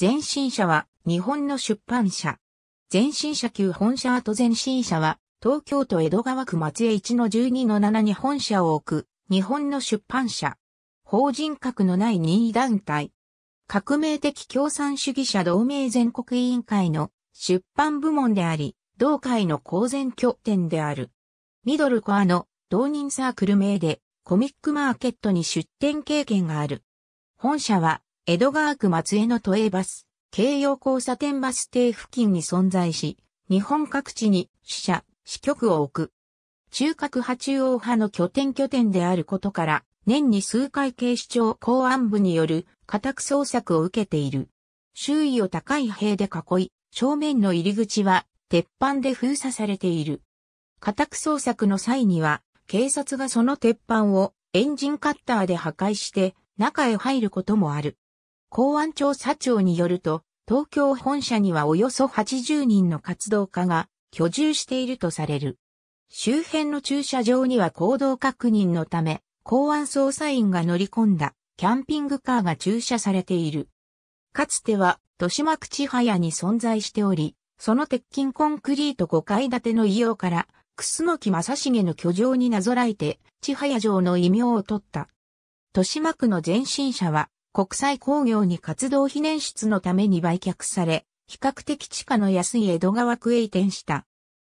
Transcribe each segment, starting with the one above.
前進社は日本の出版社。前進社旧本社後前進社は東京都江戸川区松江1の12の7に本社を置く日本の出版社。法人格のない任意団体。革命的共産主義者同盟全国委員会の出版部門であり、同会の公然拠点である。ミドルコアの同人サークル名でコミックマーケットに出展経験がある。本社は江戸川区松江の都営バス、京葉交差点バス停付近に存在し、日本各地に支社、支局を置く。中核派中央派の拠点拠点であることから、年に数回警視庁公安部による家宅捜索を受けている。周囲を高い塀で囲い、正面の入り口は鉄板で封鎖されている。家宅捜索の際には、警察がその鉄板をエンジンカッターで破壊して中へ入ることもある。公安調査庁によると、東京本社にはおよそ80人の活動家が居住しているとされる。周辺の駐車場には行動確認のため、公安捜査員が乗り込んだキャンピングカーが駐車されている。かつては、豊島区千早に存在しており、その鉄筋コンクリート5階建ての異様から、楠木正成の居城になぞらえて、千早城の異名を取った。豊島区の前身者は、国際工業に活動費捻出のために売却され、比較的地価の安い江戸川区へ移転した。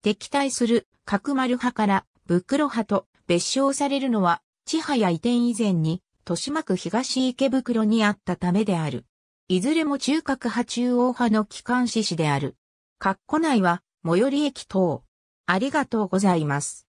敵対する角丸派から袋派と別称されるのは、地派や移転以前に、豊島区東池袋にあったためである。いずれも中核派中央派の機関志士である。括弧内は、最寄り駅等。ありがとうございます。